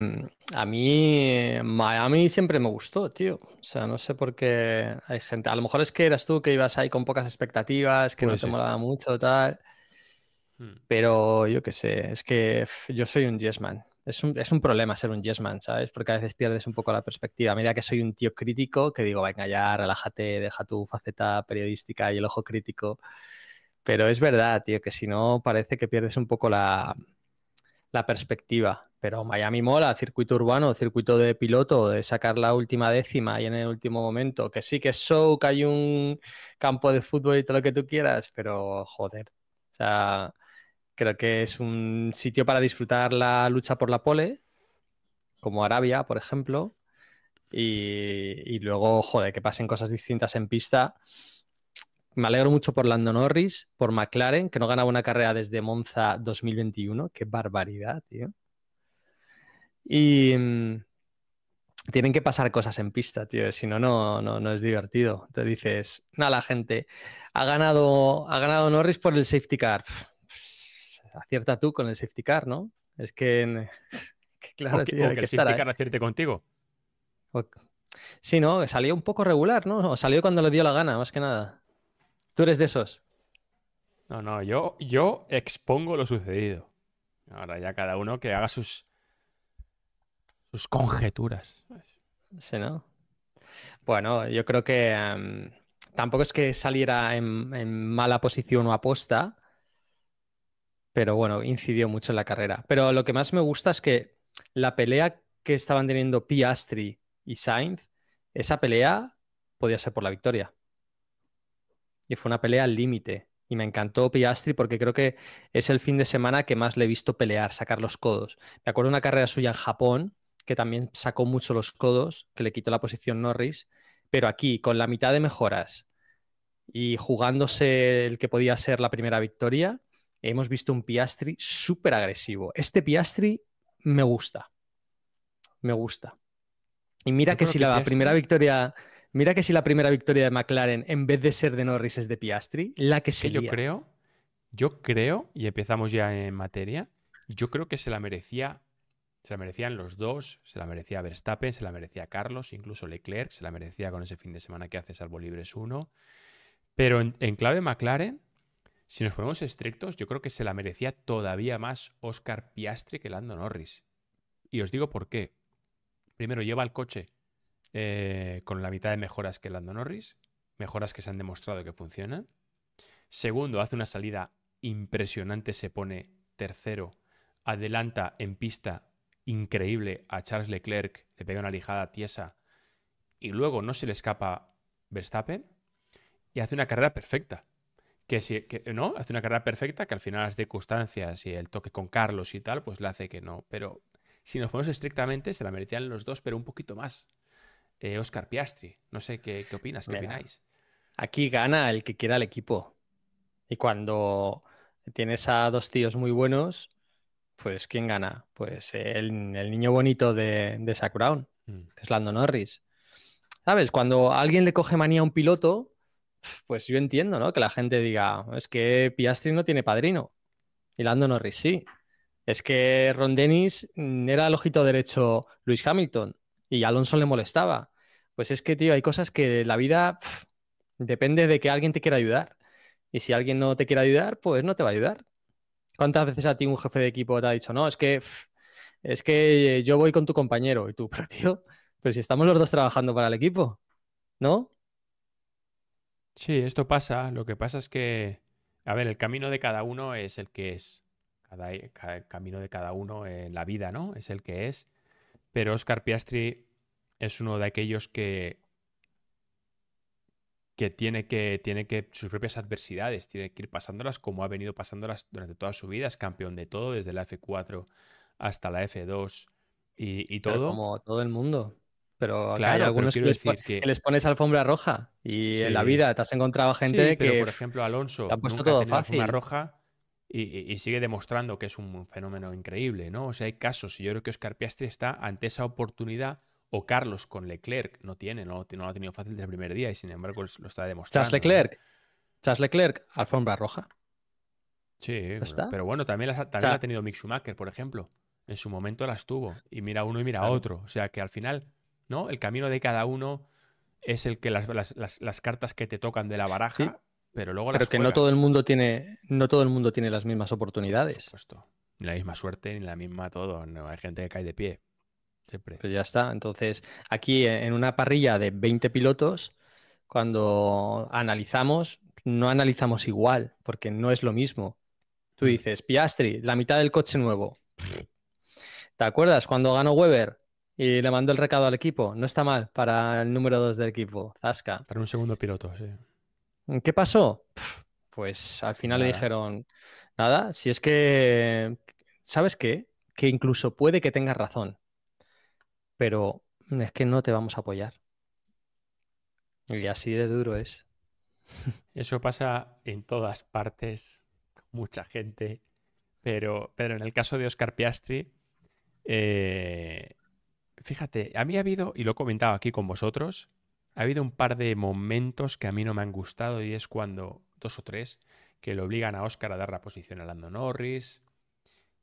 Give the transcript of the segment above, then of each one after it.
Mm, a mí eh, Miami siempre me gustó, tío. O sea, no sé por qué hay gente. A lo mejor es que eras tú que ibas ahí con pocas expectativas, que no te molaba mucho, tal. Mm. Pero yo qué sé, es que yo soy un yes man. Es un, es un problema ser un yes man, ¿sabes? Porque a veces pierdes un poco la perspectiva. A medida que soy un tío crítico, que digo, venga, ya, relájate, deja tu faceta periodística y el ojo crítico. Pero es verdad, tío, que si no parece que pierdes un poco la, la perspectiva. Pero Miami mola, circuito urbano, circuito de piloto, de sacar la última décima y en el último momento. Que sí, que es show, que hay un campo de fútbol y todo lo que tú quieras, pero joder. O sea, creo que es un sitio para disfrutar la lucha por la pole, como Arabia, por ejemplo. Y, y luego, joder, que pasen cosas distintas en pista me alegro mucho por Lando Norris, por McLaren, que no ganaba una carrera desde Monza 2021. Qué barbaridad, tío. Y mm, tienen que pasar cosas en pista, tío. Si no, no, no, es divertido. Te dices, nada, la gente, ha ganado, ha ganado Norris por el safety car. acierta tú con el safety car, ¿no? Es que, que claro, que, tío, que, el safety car acierte contigo. Sí, no, salió un poco regular, ¿no? salió cuando le dio la gana, más que nada. ¿Tú eres de esos? No, no, yo, yo expongo lo sucedido. Ahora ya cada uno que haga sus, sus conjeturas. ¿no? Bueno, yo creo que em, tampoco es que saliera en, en, mala posición o aposta, pero bueno, incidió mucho en la carrera. Pero lo que más me gusta es que la pelea que estaban teniendo Piastri y Sainz, esa pelea podía ser por la victoria y fue una pelea al límite. Y me encantó Piastri porque creo que es el fin de semana que más le he visto pelear, sacar los codos. Me acuerdo de una carrera suya en Japón, que también sacó mucho los codos, que le quitó la posición Norris, pero aquí, con la mitad de mejoras y jugándose el que podía ser la primera victoria, hemos visto un Piastri súper agresivo. Este Piastri me gusta. Me gusta. Y mira que si la primera victoria Mira que si la primera victoria de McLaren, en vez de ser de Norris, es de Piastri, la que sería. Yo creo, yo creo, y empezamos ya en materia, yo creo que se la merecía, se la merecían los dos, se la merecía Verstappen, se la merecía Carlos, incluso Leclerc, se la merecía con ese fin de semana que hace Salvo Libres 1. Pero en, en clave McLaren, si nos ponemos estrictos, yo creo que se la merecía todavía más Oscar Piastri que Lando Norris. Y os digo por qué. Primero, lleva el coche eh, con la mitad de mejoras que Lando Norris, mejoras que se han demostrado que funcionan. Segundo, hace una salida impresionante, se pone tercero, adelanta en pista increíble a Charles Leclerc, le pega una lijada tiesa y luego no se le escapa Verstappen y hace una carrera perfecta. Que si no, hace una carrera perfecta que al final las circunstancias y el toque con Carlos y tal, pues le hace que no. Pero si nos ponemos estrictamente, se la merecían los dos, pero un poquito más. Eh, Oscar Piastri. No sé qué, qué opinas, qué opináis. Aquí gana el que quiera el equipo. Y cuando tienes a dos tíos muy buenos, pues ¿quién gana? Pues el, niño bonito de, de Brown, mm. que es Lando Norris. ¿Sabes? Cuando alguien le coge manía a un piloto, pues yo entiendo, ¿no? Que la gente diga, es que Piastri no tiene padrino. Y Lando Norris sí. Es que Ron Dennis mm, era el ojito derecho Luis Hamilton. Y a Alonso le molestaba. Pues es que, tío, hay cosas que la vida depende de que alguien te quiera ayudar. Y si alguien no te quiere ayudar, pues no te va a ayudar. ¿Cuántas veces a ti un jefe de equipo te ha dicho, no, es que, es que eh, yo voy con tu compañero y tú, pero tío, pero si estamos los dos trabajando para el equipo, ¿no? Sí, esto pasa. Lo que pasa es que, a ver, el camino de cada uno es el que es. el camino de cada uno en la vida, ¿no? Es el que es. Pero Oscar Piastri es uno de aquellos que, que, tiene que tiene que sus propias adversidades, tiene que ir pasándolas como ha venido pasándolas durante toda su vida. Es campeón de todo, desde la F4 hasta la F2 y, todo. como todo el mundo. Pero claro, hay algunos que, les pones alfombra roja y en la vida te has encontrado gente que. Por ejemplo, Alonso ha puesto todo fácil. Alfombra roja y, sigue demostrando que es un fenómeno increíble, ¿no? O sea, hay casos, y yo creo que Oscar Piastri está ante esa oportunidad, o Carlos con Leclerc no tiene, no, lo ha tenido fácil desde el primer día, y sin embargo lo está demostrando. Charles Leclerc, Charles Leclerc, alfombra roja. Sí, pero bueno, también, las, también ha tenido Mick Schumacher, por ejemplo. En su momento las tuvo, y mira uno y mira otro. O sea que al final, ¿no? El camino de cada uno es el que las, las, cartas que te tocan de la baraja. Pero luego que no todo el mundo tiene, no todo el mundo tiene las mismas oportunidades. Por Ni la misma suerte, ni la misma todo. No, hay gente que cae de pie. Siempre. Pues ya está. Entonces, aquí eh, en una parrilla de 20 pilotos, cuando analizamos, no analizamos igual, porque no es lo mismo. Tú mm. dices, Piastri, la mitad del coche nuevo. ¿Te acuerdas cuando ganó Weber y le mandó el recado al equipo? No está mal para el número 2 del equipo, Zasca. Para un segundo piloto, sí. Mm, ¿Qué pasó? Pues al final le dijeron, nada, si es que, ¿sabes qué? Que incluso puede que tengas razón, pero es que no te vamos a apoyar. Y así de duro es. Eso pasa en todas partes, mucha gente, pero, pero en el caso de Oscar Piastri, eh, fíjate, a mí ha habido, y lo he comentado aquí con vosotros, ha habido un par de momentos que a mí no me han gustado y es cuando, dos o tres, que le obligan a Oscar a dar la posición a Lando Norris.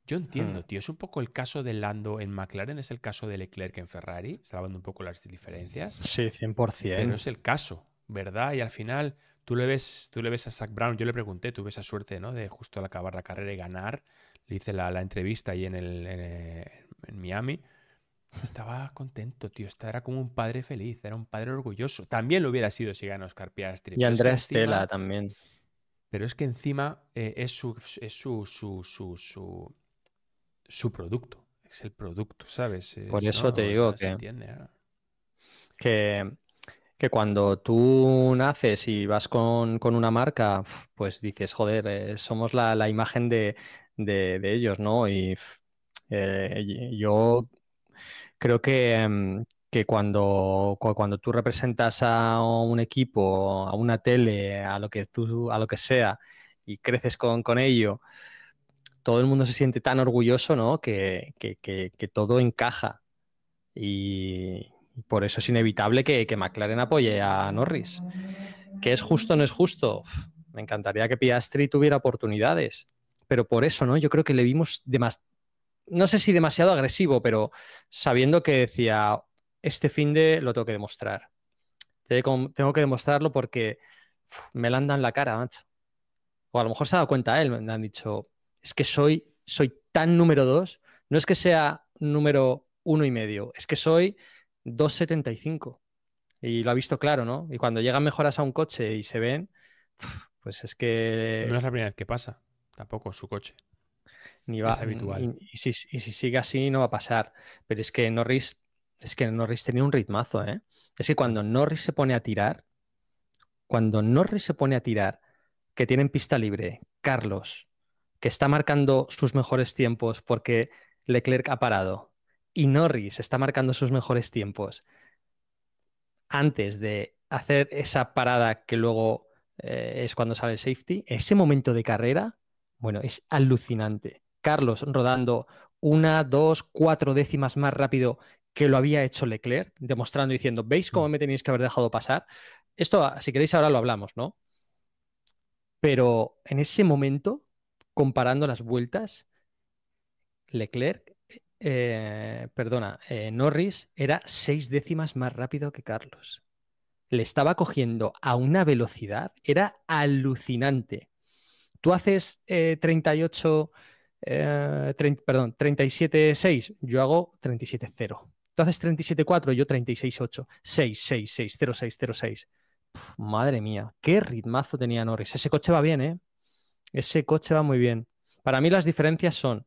Yo entiendo, hmm. tío, es un poco el caso de Lando en McLaren, es el caso de Leclerc en Ferrari, salvando un poco las diferencias. Sí, 100%. Pero es el caso, ¿verdad? Y al final tú le ves, tú le ves a Zach Brown, yo le pregunté, tuve esa suerte, ¿no? De justo al acabar la carrera y ganar. Le hice la, la entrevista ahí en, el, en eh, Miami. Estaba contento, tío. era como un padre feliz, era un padre orgulloso. También lo hubiera sido si ganó Oscar Piastri. Y Andrés también. Pero es que encima eh, es, su, su, producto. Es el producto, ¿sabes? Eh, Por eso te digo que, que, que. cuando tú naces y vas con, una marca, pues dices, joder, eh, somos la, imagen de, ellos, ¿no? Y yo Creo que, em, cuando, cuando tú representas a un equipo, a una tele, a lo que, tú, a lo que sea, y creces con, ello, todo el mundo se siente tan orgulloso, ¿no? Que, que, todo encaja. Y, por eso es inevitable que, que, McLaren apoye a Norris. ¿Que es justo o no es justo? Me encantaría que Piastri tuviera oportunidades, pero por eso, ¿no? Yo creo que le vimos demasiado no sé si demasiado agresivo, pero sabiendo que decía, este fin de lo tengo que demostrar. Tengo que demostrarlo porque me la han en la cara, macho. O a lo mejor se ha dado cuenta él, me han dicho, es que soy, soy tan número dos, no es que sea número uno y medio, es que soy 275. Y lo ha visto claro, ¿no? Y cuando llegan mejoras a un coche y se ven, pues es que... No es la primera vez que pasa, tampoco su coche. Ni va, habitual. Y, si, sigue así, no va a pasar. Pero es que Norris, es que Norris tenía un ritmazo, ¿eh? Es que cuando Norris se pone a tirar, cuando Norris se pone a tirar, que tienen pista libre, Carlos, que está marcando sus mejores tiempos porque Leclerc ha parado, y Norris está marcando sus mejores tiempos, antes de hacer esa parada que luego eh, es cuando sale safety, ese momento de carrera, bueno, es alucinante. Carlos rodando una, dos, cuatro décimas más rápido que lo había hecho Leclerc, demostrando, diciendo, ¿veis cómo mm. me tenéis que haber dejado pasar? Esto, ah, si queréis, ahora lo hablamos, ¿no? Pero en ese momento, comparando las vueltas, Leclerc, eh, eh, perdona, eh, Norris era seis décimas más rápido que Carlos. Le estaba cogiendo a una velocidad, era alucinante. Tú haces 38 30, eh, perdón, 37.6, yo hago 37.0. entonces haces 37.4, yo 36.8. 6, 6, 6, 0, 6, 0, 6. madre mía, qué ritmazo tenía Norris. Ese coche va bien, ¿eh? Ese coche va muy bien. Para mí las diferencias son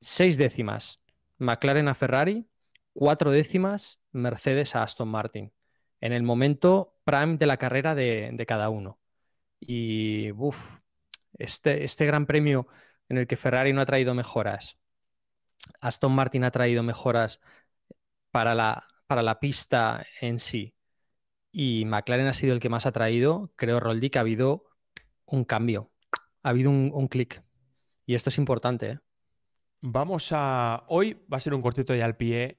6 décimas McLaren a Ferrari, 4 décimas Mercedes a Aston Martin. En el momento prime de la carrera de, cada uno. Y, uff, este, este gran premio en el que Ferrari no ha traído mejoras, Aston Martin ha traído mejoras para la, para la pista en sí y McLaren ha sido el que más ha traído, creo, Roldi, que ha habido un cambio, ha habido un, clic. Y esto es importante. ¿eh? Vamos a. Hoy va a ser un cortito y al pie.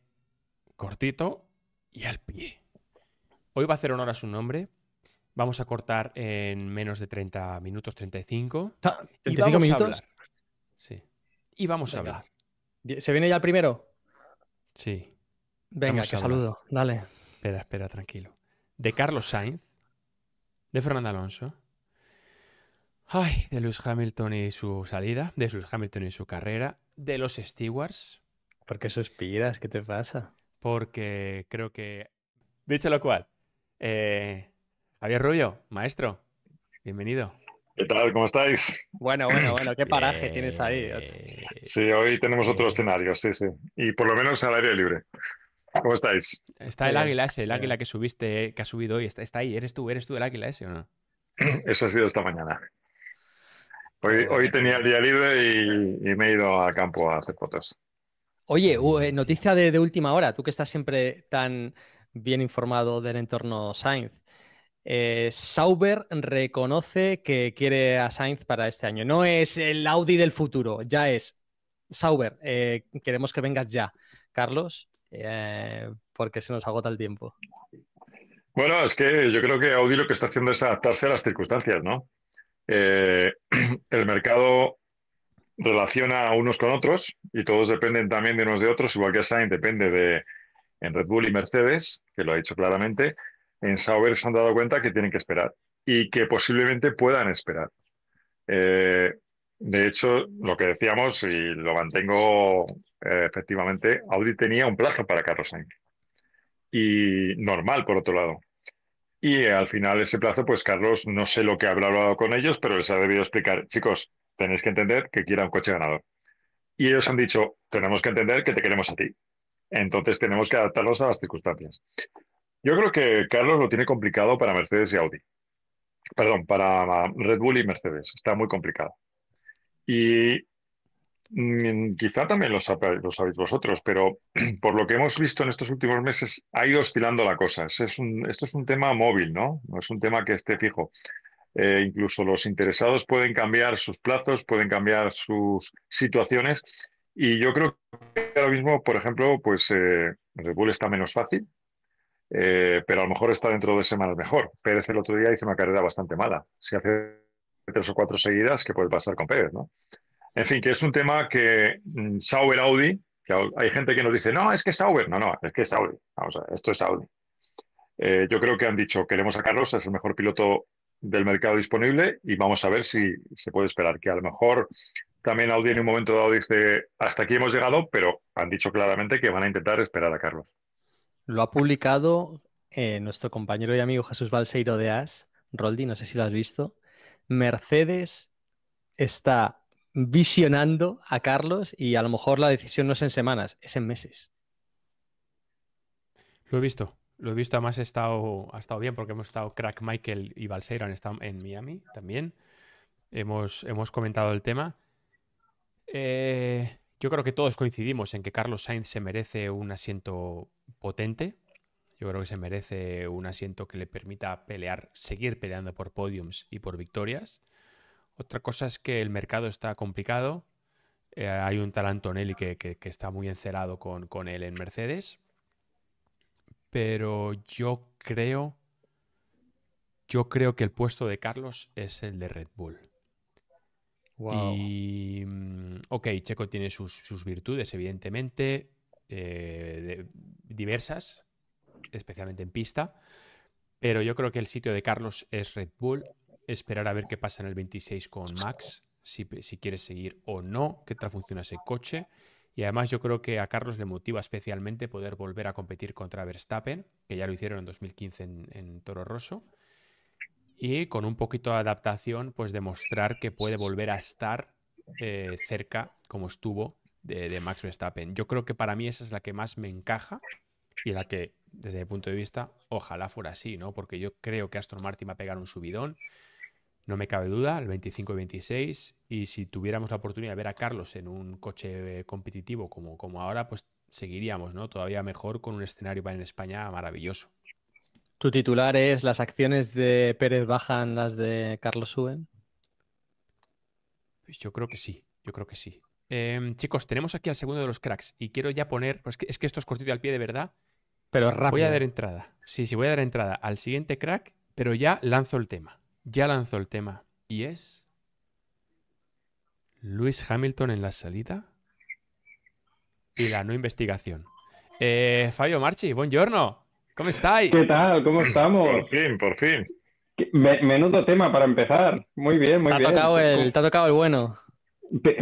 Cortito y al pie. Hoy va a hacer honor a su nombre. Vamos a cortar en menos de 30 minutos, 35. ¿35 y ah, minutos? Sí. Y vamos a hablar. ¿Se viene ya el primero? Sí. Venga, que saludo. Dale. Espera, espera, tranquilo. De Carlos Sainz, de Fernando Alonso. Ay, de Lewis Hamilton y su salida, de Lewis Hamilton y su carrera, de los Stewards. ¿Por qué suspiras? ¿Qué te pasa? Porque creo que. Dicho lo cual, eh, Javier Rubio, maestro, bienvenido. ¿Qué tal? ¿Cómo estáis? Bueno, bueno, bueno, qué paraje tienes ahí. Sí, hoy tenemos otro escenario, sí, sí. Y por lo menos al aire libre. ¿Cómo estáis? Está el águila ese, el águila que subiste, que ha subido hoy, está, ahí. ¿Eres tú, eres tú el águila ese o no? Eso ha sido esta mañana. Hoy, tenía el día libre y, me he ido a campo a hacer fotos. Oye, uh, eh, noticia de, última hora, tú que estás siempre tan bien informado del entorno Sainz. Eh, Sauber reconoce que quiere a Sainz para este año. No es el Audi del futuro, ya es. Sauber, eh, queremos que vengas ya, Carlos, eh, porque se nos agota el tiempo. Bueno, es que yo creo que Audi lo que está haciendo es adaptarse a las circunstancias, ¿no? el mercado relaciona a unos con otros y todos dependen también de unos de otros, igual que Sainz depende de en Red Bull y Mercedes, que lo ha dicho claramente, en Sauber se han dado cuenta que tienen que esperar y que posiblemente puedan esperar. Eh, de hecho, lo que decíamos, y lo mantengo eh, efectivamente, Audi tenía un plazo para Carlos Sainz. Y normal, por otro lado. Y eh, al final ese plazo, pues Carlos, no sé lo que habrá hablado con ellos, pero les ha debido explicar, chicos, tenéis que entender que quiera un coche ganador. Y ellos han dicho, tenemos que entender que te queremos a ti. Entonces tenemos que adaptarnos a las circunstancias. Yo creo que Carlos lo tiene complicado para Mercedes y Audi. Perdón, para Red Bull y Mercedes. Está muy complicado. Y mm, quizá también lo, sabéis vosotros, pero por lo que hemos visto en estos últimos meses, ha ido oscilando la cosa. Es esto es un tema móvil, ¿no? No es un tema que esté fijo. Eh, incluso los interesados pueden cambiar sus plazos, pueden cambiar sus situaciones. Y yo creo que ahora mismo, por ejemplo, pues eh, Red Bull está menos fácil, eh, pero a lo mejor está dentro de dos semanas mejor. Pérez el otro día hizo una carrera bastante mala. Si hace tres o cuatro seguidas, que puede pasar con Pérez, En fin, que es un tema que sauer mm, Sauber Audi, que hay gente que nos dice, no, es que es Sauber. No, no, es que es Audi. Vamos esto es Audi. Eh, yo creo que han dicho, queremos a Carlos, es el mejor piloto del mercado disponible y vamos a ver si se puede esperar que a lo mejor también Audi en un momento dado dice hasta aquí hemos llegado, pero han dicho claramente que van a intentar esperar a Carlos. Lo ha publicado eh, nuestro compañero y amigo Jesús Balseiro de As, Roldi, no sé si lo has visto. Mercedes está visionando a Carlos y a lo mejor la decisión no es en semanas, es en meses. Lo he visto, lo he visto. Además, estado, ha estado bien porque hemos estado Crack Michael y Balseiro han estado en Miami también. Hemos, hemos comentado el tema. Eh, yo creo que todos coincidimos en que Carlos Sainz se merece un asiento potente. Yo creo que se merece un asiento que le permita pelear, seguir peleando por podiums y por victorias. Otra cosa es que el mercado está complicado. Eh, hay un tal Antonelli que, que, que está muy encerado con, con él en Mercedes. Pero yo creo. Yo creo que el puesto de Carlos es el de Red Bull. Y, mm, ok, Checo tiene sus, virtudes, evidentemente, eh, diversas, especialmente en pista, pero yo creo que el sitio de Carlos es Red Bull. Esperar a ver qué pasa en el 26 con Max, si, quiere seguir o no, qué tal funciona ese coche. Y además yo creo que a Carlos le motiva especialmente poder volver a competir contra Verstappen, que ya lo hicieron en 2015 en Toro Rosso y con un poquito de adaptación, pues demostrar que puede volver a estar eh, cerca como estuvo de, de, Max Verstappen. Yo creo que para mí esa es la que más me encaja y la que, desde mi punto de vista, ojalá fuera así, ¿no? Porque yo creo que Aston Martin va a pegar un subidón, no me cabe duda, el 25 y 26, y si tuviéramos la oportunidad de ver a Carlos en un coche eh, competitivo como, como ahora, pues seguiríamos, ¿no? Todavía mejor con un escenario para en España maravilloso. Tu titular es ¿Las acciones de Pérez bajan las de Carlos suben? Pues yo creo que sí, yo creo que sí. Em, chicos, tenemos aquí al segundo de los cracks y quiero ya poner, pues es que esto es cortito al pie de verdad. Pero rápido. Voy a dar entrada. Sí, sí, voy a dar entrada al siguiente crack, pero ya lanzo el tema. Ya lanzo el tema. Y es. Luis Hamilton en la salida y la no investigación. Eh, Fabio Marchi, buen giorno. ¿Cómo estáis? ¿Qué tal? ¿Cómo mm, estamos? Por fin, por fin. menudo tema para empezar. Muy bien, muy bien. te ha tocado el bueno.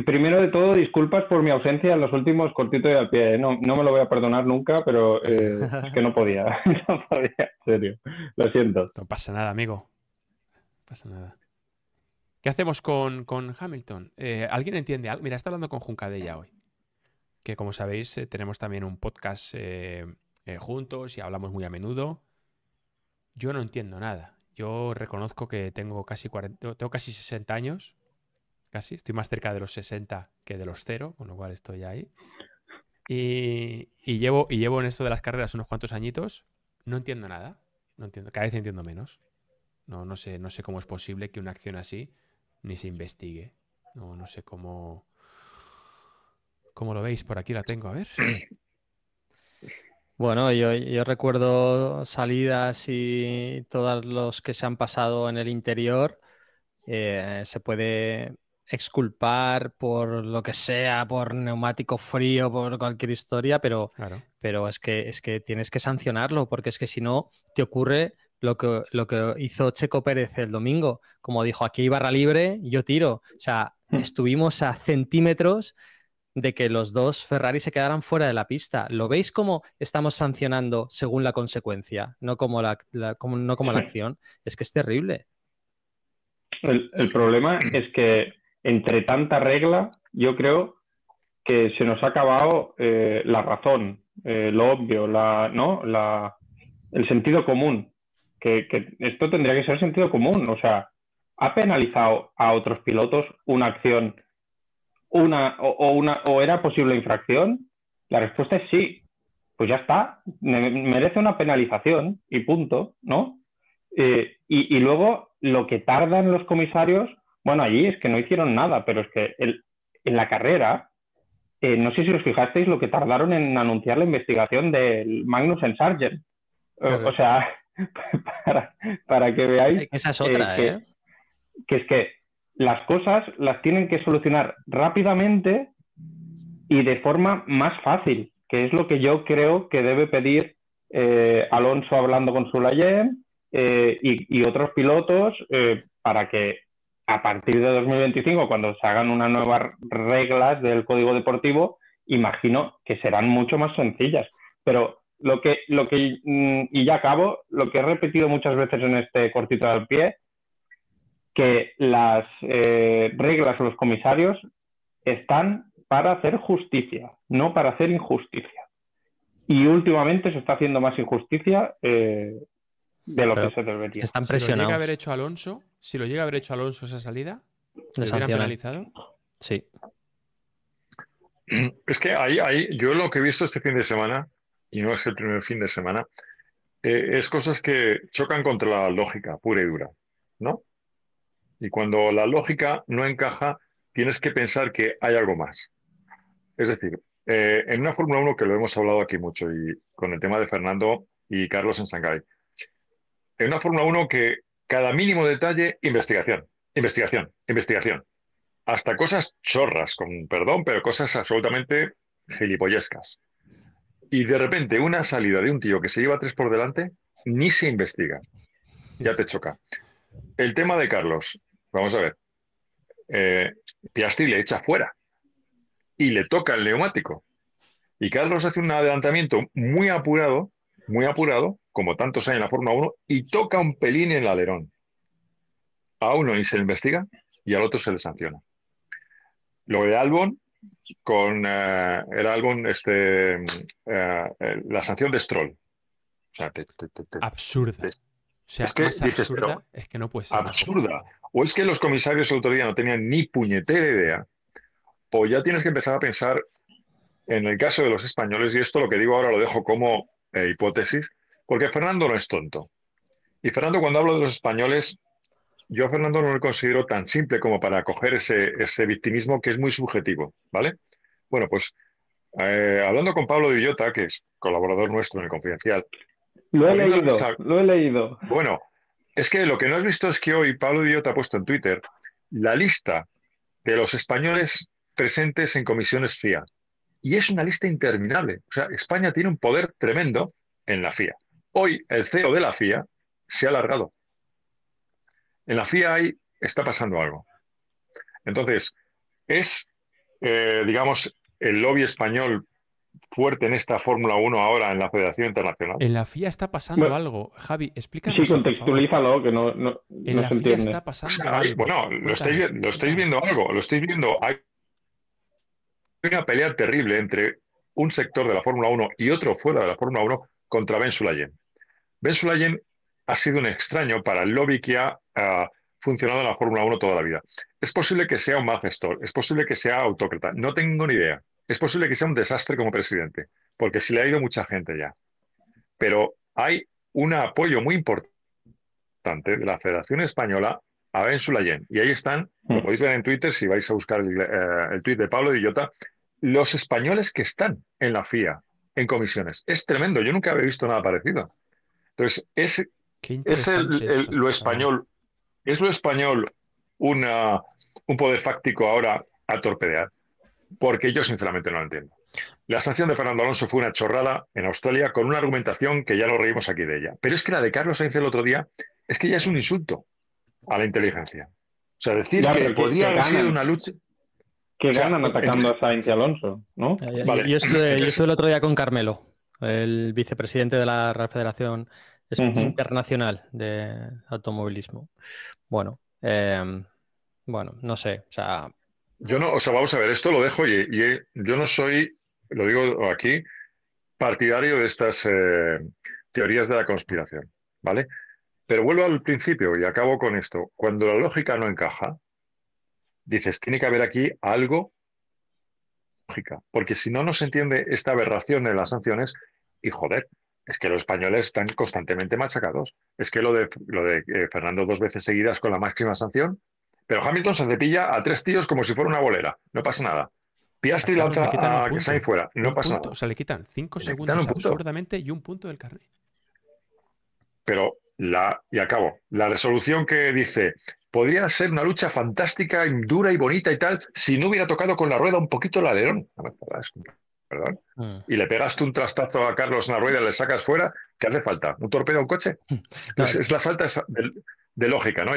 primero de todo, disculpas por mi ausencia en los últimos cortitos de al pie. ¿eh? No, me lo voy a perdonar nunca, pero eh, es que no podía. no podía, en serio. Lo siento. No pasa nada, amigo. No pasa nada. ¿Qué hacemos con, Hamilton? Eh, ¿Alguien entiende algo? Mira, está hablando con Juncadella hoy. Que como sabéis, tenemos también un podcast eh, juntos y hablamos muy a menudo. Yo no entiendo nada. Yo reconozco que tengo casi, 40, tengo casi 60 años, casi, estoy más cerca de los 60 que de los 0, con lo cual estoy ahí. Y, llevo, y llevo en esto de las carreras unos cuantos añitos, no entiendo nada, no entiendo, cada vez entiendo menos. No, no, sé, no sé cómo es posible que una acción así ni se investigue. No, no sé cómo, cómo lo veis, por aquí la tengo, a ver. Bueno, yo, recuerdo salidas y todos los que se han pasado en el interior. Eh, se puede exculpar por lo que sea, por neumático frío, por cualquier historia, pero, pero es, que, es que tienes que sancionarlo, porque es que si no te ocurre lo que, lo que hizo Checo Pérez el domingo. Como dijo, aquí hay barra libre, yo tiro. O sea, hmm. estuvimos a centímetros de que los dos Ferrari se quedaran fuera de la pista. ¿Lo veis como estamos sancionando según la consecuencia, no como la, no como la acción? Es que es terrible. El, problema es que entre tanta regla, yo creo que se nos ha acabado eh, la razón, eh, lo obvio, la, ¿no? La, el sentido común. Que, que esto tendría que ser sentido común. O sea, ha penalizado a otros pilotos una acción una o, una o era posible infracción? La respuesta es sí. Pues ya está, merece una penalización y punto, ¿no? Eh, y, luego lo que tardan los comisarios, bueno, allí es que no hicieron nada, pero es que el, en la carrera, eh, no sé si os fijasteis lo que tardaron en anunciar la investigación del Magnus en Sargent. Eh, o sea, para, que veáis. Esa es otra, ¿eh? que es que las cosas las tienen que solucionar rápidamente y de forma más fácil, que es lo que yo creo que debe pedir eh, Alonso hablando con Sulayem eh, y, otros pilotos eh, para que a partir de 2025, cuando se hagan unas nuevas reglas del código deportivo, imagino que serán mucho más sencillas. Pero lo que, lo que, mm, y ya acabo, lo que he repetido muchas veces en este cortito al pie que las eh, reglas o los comisarios están para hacer justicia, no para hacer injusticia. Y últimamente se está haciendo más injusticia eh, de lo que se debería. Están presionando. Si lo llega a haber hecho Alonso, si lo llega a haber hecho Alonso esa salida, ¿le hubieran penalizado? Sí. Es que ahí, yo lo que he visto este fin de semana, y no es el primer fin de semana, eh, es cosas que chocan contra la lógica pura y dura, ¿no? Y cuando la lógica no encaja, tienes que pensar que hay algo más. Es decir, eh, en una Fórmula 1 que lo hemos hablado aquí mucho y con el tema de Fernando y Carlos en Shanghái, en una Fórmula 1 que cada mínimo detalle, investigación, investigación, investigación. Hasta cosas chorras, con perdón, pero cosas absolutamente gilipollescas. Y de repente una salida de un tío que se lleva tres por delante, ni se investiga. Ya te choca. El tema de Carlos vamos a ver, eh, Piastri le echa fuera y le toca el neumático. Y Carlos hace un adelantamiento muy apurado, muy apurado, como tantos hay en la Fórmula 1, y toca un pelín en el alerón. A uno y se le investiga y al otro se le sanciona. Lo de Albon, con eh, el álbum este, eh, la sanción de Stroll. O sea, absurda. O sea, es que, es absurda es que no puede ser. Absurda. O es que los comisarios el otro día no tenían ni puñetera idea. O ya tienes que empezar a pensar en el caso de los españoles, y esto lo que digo ahora lo dejo como eh, hipótesis, porque Fernando no es tonto. Y Fernando, cuando hablo de los españoles, yo a Fernando no lo considero tan simple como para acoger ese, victimismo que es muy subjetivo, ¿vale? Bueno, pues eh, hablando con Pablo Villota, que es colaborador nuestro en el Confidencial. Lo he leído, lo he leído. Bueno, es que lo que no has visto es que hoy Pablo te ha puesto en Twitter la lista de los españoles presentes en comisiones FIA. Y es una lista interminable. O sea, España tiene un poder tremendo en la FIA. Hoy el CEO de la FIA se ha alargado. En la FIA está pasando algo. Entonces, es, eh, digamos, el lobby español fuerte en esta Fórmula 1 ahora en la Federación Internacional. En la FIA está pasando algo. Javi, explícanos. Sí, contextualízalo, que no, no, en la FIA está pasando algo. Bueno, lo estáis, viendo algo, lo estáis viendo. Hay una pelea terrible entre un sector de la Fórmula 1 y otro fuera de la Fórmula 1 contra Ben Sulayen. ha sido un extraño para el lobby que ha funcionado en la Fórmula 1 toda la vida. Es posible que sea un mal gestor, es posible que sea autócrata, no tengo ni idea. Es posible que sea un desastre como presidente, porque si le ha ido mucha gente ya. Pero hay un apoyo muy importante de la Federación Española a Ben Sulayen. Y ahí están, lo mm. podéis ver en Twitter, si vais a buscar el, eh, tuit tweet de Pablo Dillota, los españoles que están en la FIA, en comisiones. Es tremendo, yo nunca había visto nada parecido. Entonces, es, es lo español ¿Es lo español una, un poder fáctico ahora a torpedear? Porque yo sinceramente no lo entiendo. La sanción de Fernando Alonso fue una chorrada en Australia con una argumentación que ya lo reímos aquí de ella. Pero es que la de Carlos Sainz el otro día es que ya es un insulto a la inteligencia. O sea, decir que, podría haber sido una lucha. Que ganan atacando a Sainz Alonso, ¿no? Yo, estuve, el otro día con Carmelo, el vicepresidente de la Real Federación es internacional de automovilismo. Bueno, em, bueno, no sé, o sea... Yo no, o vamos a ver, esto lo dejo y, yo no soy, lo digo aquí, partidario de estas eh, teorías de la conspiración, ¿vale? Pero vuelvo al principio y acabo con esto. Cuando la lógica no encaja, dices, tiene que haber aquí algo lógica, porque si no, no se entiende esta aberración de las sanciones y joder, es que los españoles están constantemente machacados. Es que lo de, eh, Fernando dos veces seguidas con la máxima sanción, pero Hamilton se cepilla a tres tíos como si fuera una bolera, no pasa nada. Piastri la lanza a está ahí fuera, no pasa nada. O sea, le quitan cinco segundos absurdamente y un punto del carnet. Pero, la, y acabo, la resolución que dice, podría ser una lucha fantástica, dura y bonita y tal, si no hubiera tocado con la rueda un poquito el alerón. Mm. y le pegas tú un trastazo a Carlos y le sacas fuera, ¿qué hace falta? ¿Un torpedo a un coche? Mm. Es, la falta de, lógica, ¿no?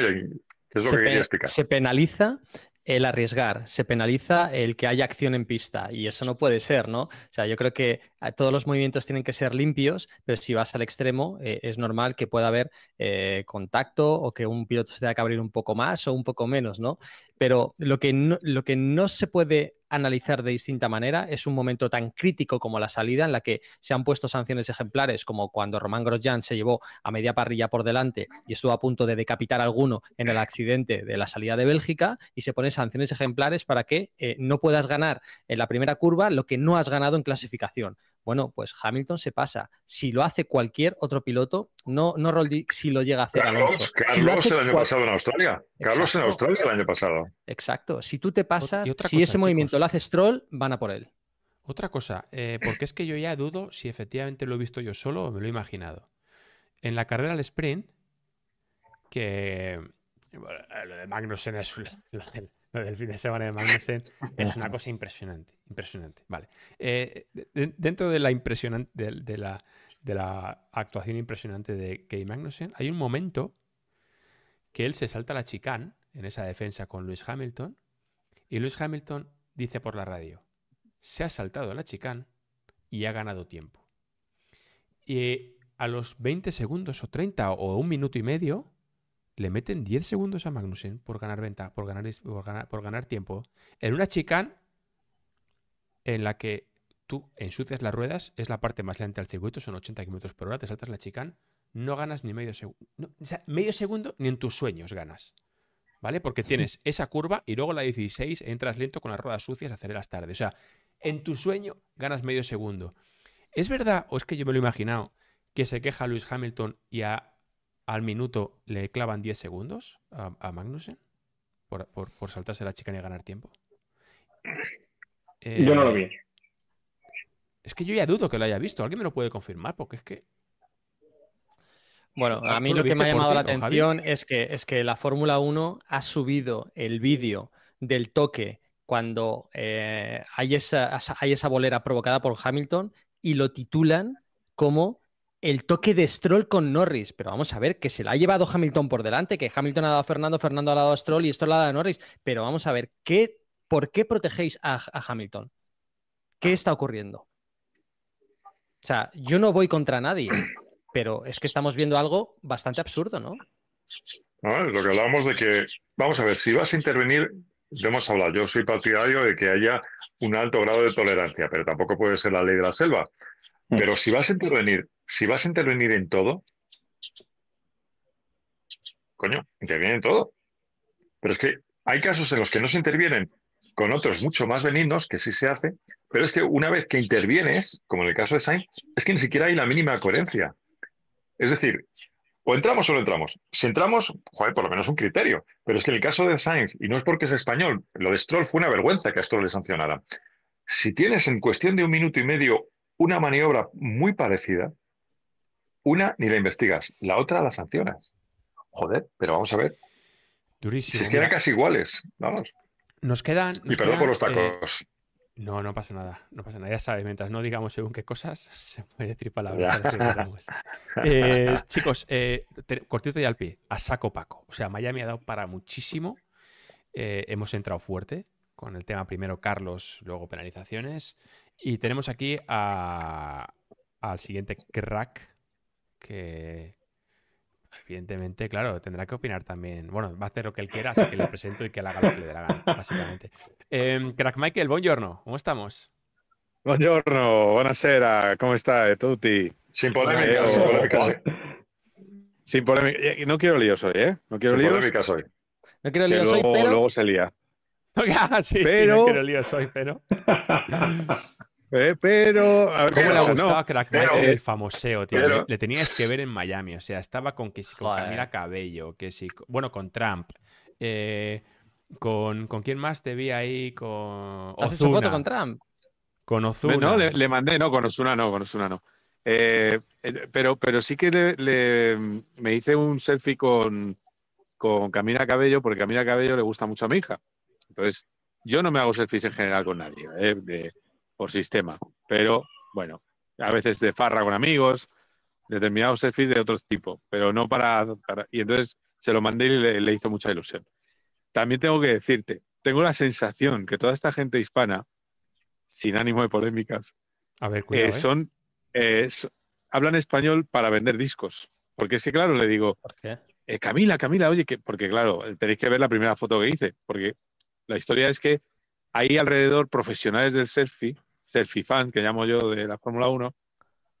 se Se penaliza el arriesgar, se penaliza el que haya acción en pista y eso no puede ser, ¿no? O sea, yo creo que todos los movimientos tienen que ser limpios, pero si vas al extremo eh, es normal que pueda haber eh, contacto o que un piloto se tenga que abrir un poco más o un poco menos, ¿no? Pero lo que no, se puede analizar de distinta manera es un momento tan crítico como la salida en la que se han puesto sanciones ejemplares como cuando Román Grosjean se llevó a media parrilla por delante y estuvo a punto de decapitar a alguno en el accidente de la salida de Bélgica y se ponen sanciones ejemplares para que eh, no puedas ganar en la primera curva lo que no has ganado en clasificación. Bueno, pues Hamilton se pasa. Si lo hace cualquier otro piloto, no, no Roldi, si lo llega a hacer Carlos, Alonso. Carlos el año pasado en Australia. Carlos en Australia el año pasado. Exacto. Si tú te pasas, si ese movimiento lo hace Stroll, van a por él. Otra cosa, eh, porque es que yo ya dudo si efectivamente lo he visto yo solo o me lo he imaginado. En la carrera al sprint, que lo de Magnussen es del fin de semana de Magnussen es una cosa impresionante, impresionante. Vale. Eh, dentro de la, de, la, actuación impresionante de Key Magnussen, hay un momento que él se salta la chicán en esa defensa con Lewis Hamilton y Lewis Hamilton dice por la radio, se ha saltado a la chicán y ha ganado tiempo. Y a los 20 segundos o 30 o un minuto y medio, le meten 10 segundos a Magnussen por ganar venta, por ganar, por ganar, tiempo, en una chicane en la que tú ensucias las ruedas, es la parte más lenta del circuito, son 80 km por hora, te saltas la chicane, no ganas ni medio segundo, medio segundo ni en tus sueños ganas. ¿Vale? Porque tienes esa curva y luego la 16 entras lento con las ruedas sucias, aceleras tarde. O sea, en tu sueño ganas medio segundo. ¿Es verdad o es que yo me lo he imaginado que se queja Lewis Hamilton y a al minuto le clavan 10 segundos a, Magnussen por, saltarse la chica y ganar tiempo. yo no lo eh, vi. Es que yo ya dudo que lo haya visto. ¿Alguien me lo puede confirmar? Porque es que. Bueno, a mí lo, que me ha llamado la atención es que, es que la Fórmula 1 ha subido el vídeo del toque cuando eh, hay, hay esa bolera provocada por Hamilton y lo titulan como el toque de Stroll con Norris, pero vamos a ver que se la ha llevado Hamilton por delante, que Hamilton ha dado a Fernando, Fernando ha dado a Stroll y Stroll ha dado a Norris, pero vamos a ver, ¿qué, ¿por qué protegéis a, Hamilton? ¿Qué está ocurriendo? O sea, yo no voy contra nadie, pero es que estamos viendo algo bastante absurdo, ¿no? lo que hablábamos de que, vamos a ver, si vas a intervenir, lo hemos hablado, yo soy partidario de que haya un alto grado de tolerancia, pero tampoco puede ser la ley de la selva. Mm. Pero si vas a intervenir, si vas a intervenir en todo, coño, interviene en todo. Pero es que hay casos en los que no se intervienen con otros mucho más benignos, que sí se hace, pero es que una vez que intervienes, como en el caso de Sainz, es que ni siquiera hay la mínima coherencia. Es decir, o entramos o no entramos. Si entramos, joder, por lo menos un criterio. Pero es que en el caso de Sainz, y no es porque es español, lo de Stroll fue una vergüenza que a Stroll le sancionara. Si tienes en cuestión de un minuto y medio una maniobra muy parecida, una ni la investigas, la otra la sancionas. Joder, pero vamos a ver. Durísimo. Si es que eran casi iguales, vamos. Nos quedan. y perdón por los eh, tacos. No, no pasa nada, no pasa nada. Ya sabes, mientras no digamos según qué cosas, se puede decir palabras. Eh, chicos, eh, cortito y al pie, a saco Paco. O sea, Miami ha dado para muchísimo. hemos entrado fuerte con el tema primero Carlos, luego penalizaciones. Y tenemos aquí al siguiente crack que evidentemente, claro, tendrá que opinar también. Bueno, va a hacer lo que él quiera, así que le presento y que él haga lo que le dé la gana, básicamente. Em, crack Michael, buongiorno, ¿cómo estamos? Buongiorno, buenasera, ¿cómo está tutti? Sin polémica, sin polémicas. Sin polémica. Eh, no quiero líos hoy, ¿eh? No quiero sin líos. hoy. No quiero líos hoy, pero... Luego se lía. Ah, pero... sí, pero... Eh, pero. ¿Cómo le gustaba no, el famoseo, tío? le tenías que ver en Miami. O sea, estaba con que si Camila Cabello, que si. Bueno, con Trump. Eh, con, con, quién más te vi ahí? Con. Ozuna. su foto con Trump? Con Ozuna. No, le, mandé, no, con Ozuna no, con Ozuna no. Eh, pero, pero sí que me hice un selfie con, con Camila Cabello, porque Camila Cabello le gusta mucho a mi hija. Entonces, yo no me hago selfies en general con nadie, ¿eh? por sistema, pero bueno, a veces de farra con amigos, determinados selfies de otro tipo, pero no para, y entonces se lo mandé y le, hizo mucha ilusión. También tengo que decirte, tengo la sensación que toda esta gente hispana, sin ánimo de polémicas, a eh, ¿eh? son, hablan español para vender discos. Porque es que, claro, le digo, Camila, Camila, oye, porque claro, tenéis que ver la primera foto que hice, porque la historia es que hay alrededor profesionales del selfie, selfie fans que llamo yo de la Fórmula 1,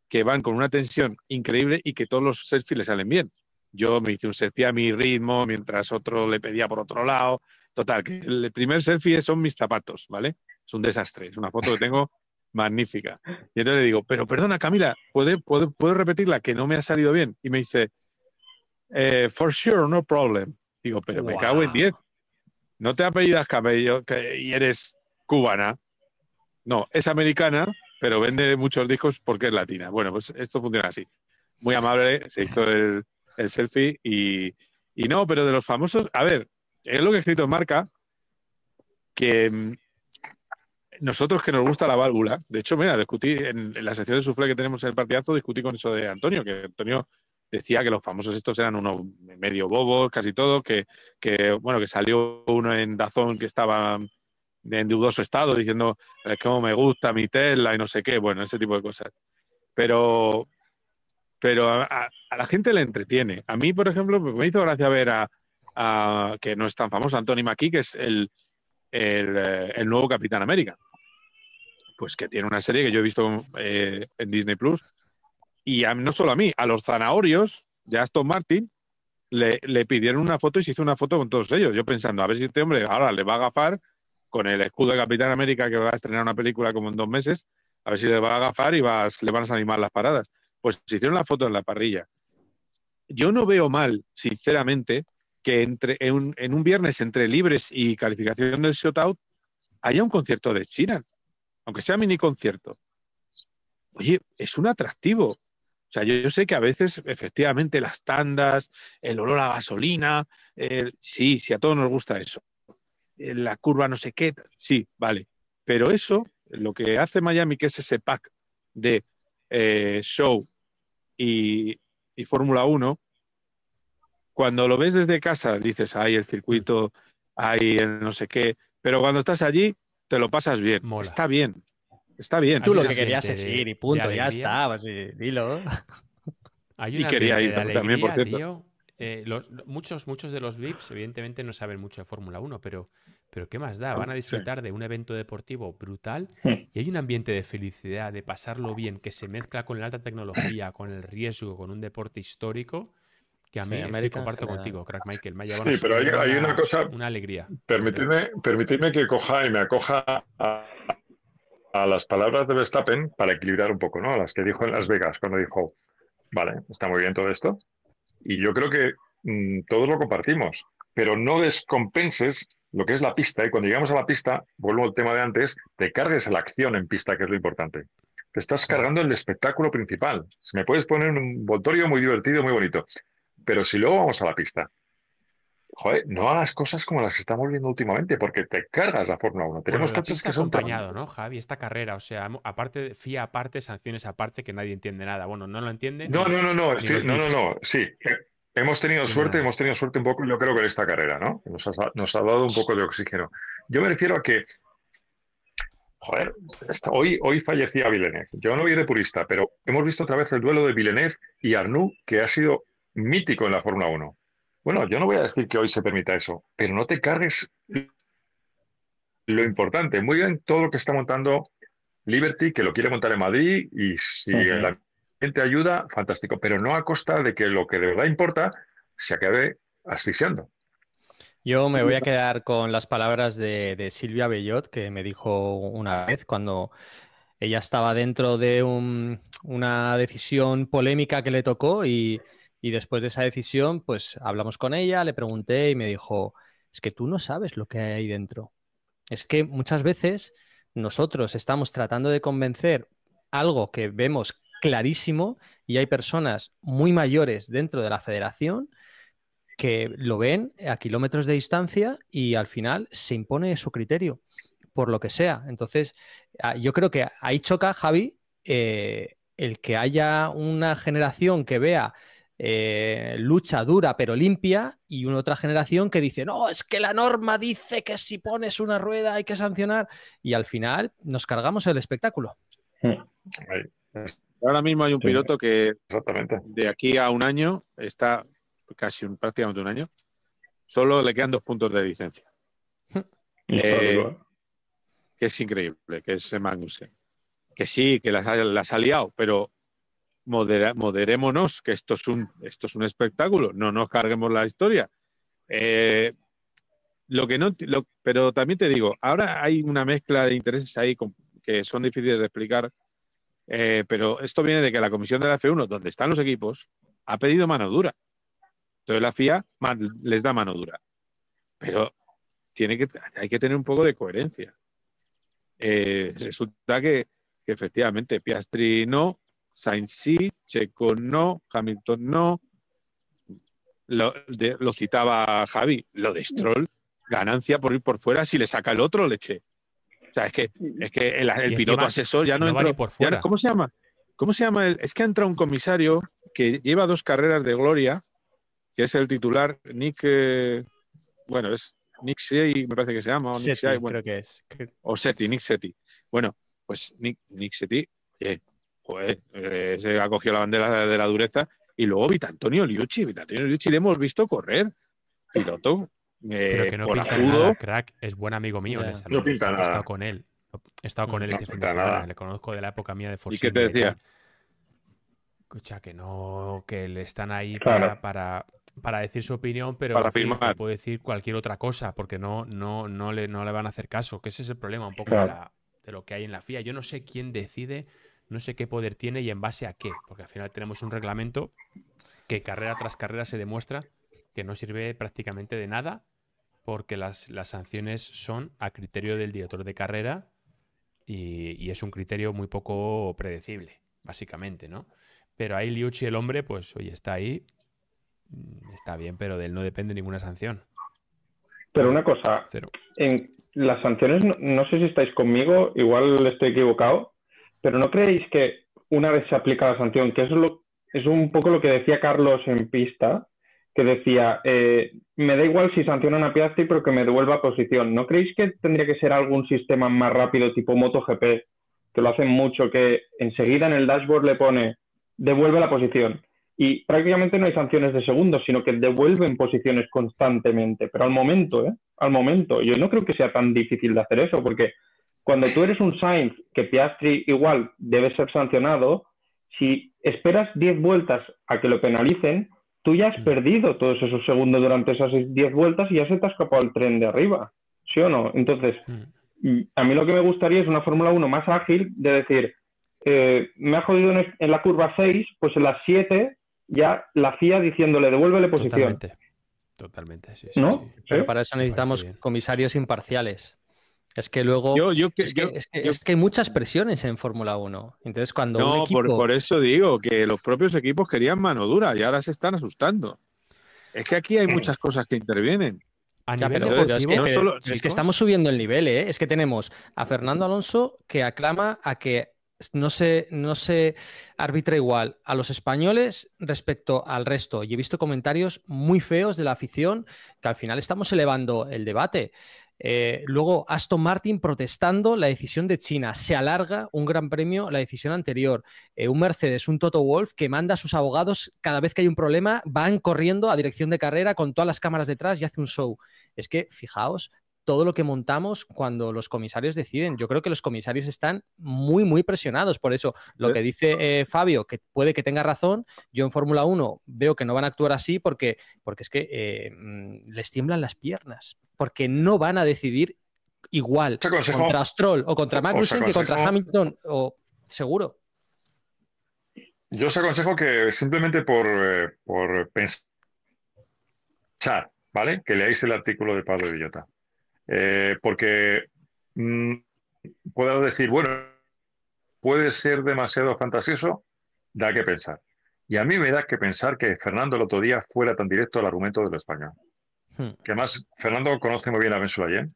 que van con una tensión increíble y que todos los selfies le salen bien. Yo me hice un selfie a mi ritmo, mientras otro le pedía por otro lado. Total, que el primer selfie son mis zapatos, ¿vale? Es un desastre, es una foto que tengo magnífica. Y entonces le digo, pero perdona Camila, ¿puedo, puedo, repetirla? Que no me ha salido bien. Y me dice, eh, for sure, no problem. Digo, pero me cago en 10 no te apellidas Cabello y eres cubana. No, es americana, pero vende muchos discos porque es latina. Bueno, pues esto funciona así. Muy amable, se hizo el, selfie y, y no, pero de los famosos, a ver, es lo que he escrito en marca, que mm, nosotros que nos gusta la válvula, de hecho, mira, discutí en, la sección de sufle que tenemos en el partidazo, discutí con eso de Antonio, que Antonio decía que los famosos estos eran unos medio bobos, casi todo, que, bueno, que salió uno en Dazón que estaba en dudoso estado diciendo cómo me gusta mi Tesla y no sé qué, bueno, ese tipo de cosas. Pero, pero a, la gente le entretiene. A mí, por ejemplo, me hizo gracia ver a, que no es tan famoso, Anthony McKee, que es eh, el, nuevo Capitán América. Pues que tiene una serie que yo he visto eh, en Disney Plus, y no solo a mí, a los zanahorios de Aston Martin le, pidieron una foto y se hizo una foto con todos ellos. Yo pensando, a ver si este hombre ahora le va a agafar con el escudo de Capitán América que va a estrenar una película como en dos meses, a ver si le va a agafar y vas le van a animar las paradas. Pues se hicieron la foto en la parrilla. Yo no veo mal, sinceramente, que entre, en, un, en un viernes entre libres y calificación del shootout haya un concierto de China, aunque sea mini concierto. Oye, es un atractivo. O sea, yo, sé que a veces, efectivamente, las tandas, el olor a gasolina, sí, sí, a todos nos gusta eso. La curva no sé qué, sí, vale. Pero eso, lo que hace Miami, que es ese pack de eh, show y, Fórmula 1, cuando lo ves desde casa, dices, hay el circuito, hay el no sé qué, pero cuando estás allí, te lo pasas bien, está bien. Está bien. Tú lo que querías es ir y punto, ya está, dilo. y quería ir también, por cierto. Eh, muchos, muchos de los VIPs, evidentemente, no saben mucho de Fórmula 1, pero, pero ¿qué más da? Van a disfrutar de un evento deportivo brutal y hay un ambiente de felicidad, de pasarlo bien, que se mezcla con la alta tecnología, con el riesgo, con un deporte histórico. Que a mí me comparto contigo, Crack Michael. sí, pero hay una, cosa. Una alegría. permitidme que coja y me acoja a, a las palabras de Verstappen para equilibrar un poco, ¿no? A las que dijo en Las Vegas cuando dijo, vale, está muy bien todo esto. Y yo creo que mm, todos lo compartimos, pero no descompenses lo que es la pista. Y ¿eh? cuando llegamos a la pista, vuelvo al tema de antes, te cargues la acción en pista, que es lo importante. Te estás cargando el espectáculo principal. me puedes poner un voltorio muy divertido, muy bonito. Pero si luego vamos a la pista joder, no hagas cosas como las que estamos viendo últimamente, porque te cargas la Fórmula 1. Tenemos coches que son. acompañado, ¿no, Javi? Esta carrera, o sea, aparte, FIA aparte, sanciones aparte, que nadie entiende nada. Bueno, no lo entienden. No, no, no, no, no, no, no, sí. Eh, hemos tenido suerte, hemos tenido suerte un poco, yo creo que en esta carrera, ¿no? Nos ha, dado un poco de oxígeno. Yo me refiero a que, joder, hoy, hoy fallecía Villeneuve. Yo no voy de purista, pero hemos visto otra vez el duelo de Villeneuve y Arnoux, que ha sido mítico en la Fórmula 1. Bueno, yo no voy a decir que hoy se permita eso, pero no te cargues lo importante. Muy bien, todo lo que está montando Liberty, que lo quiere montar en Madrid, y si la gente ayuda, fantástico, pero no a costa de que lo que de verdad importa se acabe asfixiando. Yo me voy a quedar con las palabras de, Silvia Bellot, que me dijo una vez cuando ella estaba dentro de una decisión polémica que le tocó y y después de esa decisión, pues hablamos con ella, le pregunté y me dijo, es que tú no sabes lo que hay ahí dentro. Es que muchas veces nosotros estamos tratando de convencer algo que vemos clarísimo y hay personas muy mayores dentro de la federación que lo ven a kilómetros de distancia y al final se impone su criterio, por lo que sea. Entonces, ah, yo creo que ahí choca, Javi, eh, el que haya una generación que vea eh, lucha dura pero limpia y una otra generación que dice, no, es que la norma dice que si pones una rueda hay que sancionar y al final nos cargamos el espectáculo. Ahora mismo hay un piloto que de aquí a un año está casi un, prácticamente un año, solo le quedan dos puntos de licencia. Eh, que es increíble, que es Magnussen. Que sí, que las, las ha liado, pero moderémonos, que esto es, un, esto es un espectáculo, no nos carguemos la historia. Eh, lo que no, pero también te digo, ahora hay una mezcla de intereses ahí que son difíciles de explicar, eh, pero esto viene de que la comisión de la F1, donde están los equipos, ha pedido mano dura. Entonces la FIA les da mano dura. Pero tiene que, hay que tener un poco de coherencia. Eh, resulta que, efectivamente Piastri no, Sainz sí, Checo no, Hamilton no. Lo, citaba Javi, lo de Stroll, ganancia por ir por fuera si le saca el otro leche. O sea, es que, es el, piloto asesor ya no, por ¿Cómo se llama? ¿Cómo se llama? es que entra un comisario que lleva dos carreras de gloria, que es el titular Nick. Eh, bueno, es Nick Shea, me parece que se llama. O Nick que es. O Seti, Nick Seti. Bueno, pues Nick, Nick eh, pues eh, se ha cogido la bandera de la dureza. Y luego Vita Antonio Liucci, Vita Antonio Liucci le hemos visto correr, piloto, eh, Pero que no pinta crack, es buen amigo mío. no He estado con él. He estado con él este fin de semana. Le conozco de la época mía de Force. ¿Y qué te decía? Escucha, que no, que le están ahí para, para, para, decir su opinión, pero para puede decir cualquier otra cosa, porque no, no, no, le, no le van a hacer caso, que ese es el problema un poco de, lo que hay en la FIA. Yo no sé quién decide no sé qué poder tiene y en base a qué, porque al final tenemos un reglamento que carrera tras carrera se demuestra que no sirve prácticamente de nada porque las, sanciones son a criterio del director de carrera y, es un criterio muy poco predecible, básicamente, ¿no? Pero ahí Liucci, el hombre, pues hoy está ahí, mm, está bien, pero de él no depende ninguna sanción. Pero una cosa, en las sanciones, no, no sé si estáis conmigo, igual estoy equivocado, pero ¿no creéis que una vez se aplica la sanción, que es, lo, es un poco lo que decía Carlos en pista, que decía, eh, me da igual si sancionan a Piastri, pero que me devuelva posición. ¿No creéis que tendría que ser algún sistema más rápido tipo MotoGP, que lo hacen mucho, que enseguida en el dashboard le pone, devuelve la posición? Y prácticamente no hay sanciones de segundos, sino que devuelven posiciones constantemente, pero al momento, ¿eh? Al momento. Yo no creo que sea tan difícil de hacer eso, porque cuando tú eres un Sainz, que Piastri igual debe ser sancionado, si esperas 10 vueltas a que lo penalicen, tú ya has mm. perdido todos esos segundos durante esas 10 vueltas y ya se te ha escapado el tren de arriba, ¿sí o no? Entonces, mm. a mí lo que me gustaría es una Fórmula 1 más ágil de decir, eh, me ha jodido en, la curva 6, pues en la 7 ya la FIA diciéndole devuélvele posición. Totalmente, totalmente, sí. ¿No? Pero para eso necesitamos comisarios imparciales. Es que luego. Yo, es, que, hay muchas presiones en Fórmula 1. Entonces, cuando. No, equipo... por, eso digo que los propios equipos querían mano dura y ahora se están asustando. Es que aquí hay muchas cosas que intervienen. es que, estamos subiendo el nivel, ¿eh? Es que tenemos a Fernando Alonso que aclama a que no se, no se arbitra igual a los españoles respecto al resto. Y he visto comentarios muy feos de la afición que al final estamos elevando el debate. Eh, luego, Aston Martin protestando la decisión de China. Se alarga un gran premio la decisión anterior. Eh, un Mercedes, un Toto Wolf, que manda a sus abogados cada vez que hay un problema, van corriendo a dirección de carrera con todas las cámaras detrás y hace un show. Es que, fijaos, todo lo que montamos cuando los comisarios deciden. Yo creo que los comisarios están muy, muy presionados. Por eso, lo que dice eh, Fabio, que puede que tenga razón, yo en Fórmula 1 veo que no van a actuar así porque, porque es que eh, mm, les tiemblan las piernas, porque no van a decidir igual este contra Stroll o contra Magnussen que contra Hamilton, o seguro. Yo os aconsejo que simplemente por, eh, por pensar, ¿vale? Que leáis el artículo de Pablo Villota. Eh, porque mm, puedo decir, bueno, puede ser demasiado fantasioso, da que pensar. Y a mí me da que pensar que Fernando el otro día fuera tan directo al argumento de español. Hmm. Que además, Fernando conoce muy bien a Ben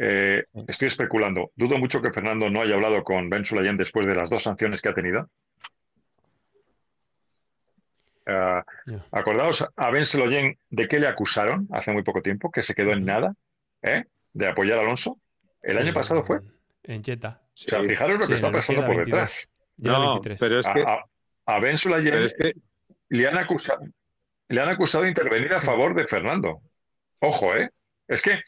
eh, estoy especulando. Dudo mucho que Fernando no haya hablado con Ben después de las dos sanciones que ha tenido. Ah, acordaos a Ben de qué le acusaron hace muy poco tiempo, que se quedó en nada. ¿eh? de apoyar a Alonso, el año pasado fue. En Cheta. O sea, fijaros lo que está pasando por detrás. No, pero es que... A, a, a le, han acusado, le han acusado de intervenir a favor de Fernando. Ojo, ¿eh? Es que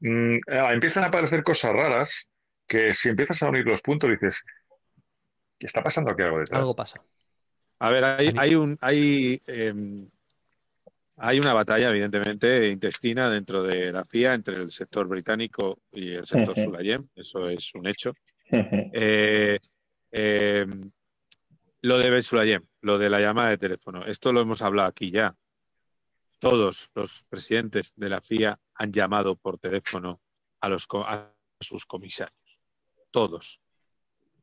mm, empiezan a aparecer cosas raras que si empiezas a unir los puntos dices, ¿qué está pasando aquí algo detrás? Algo pasa. A ver, hay, hay un... Hay, em, hay una batalla, evidentemente, intestina dentro de la FIA entre el sector británico y el sector sulayem, eso es un hecho. Eh, eh, lo de Sulayem, lo de la llamada de teléfono, esto lo hemos hablado aquí ya. Todos los presidentes de la FIA han llamado por teléfono a, los, a sus comisarios. Todos.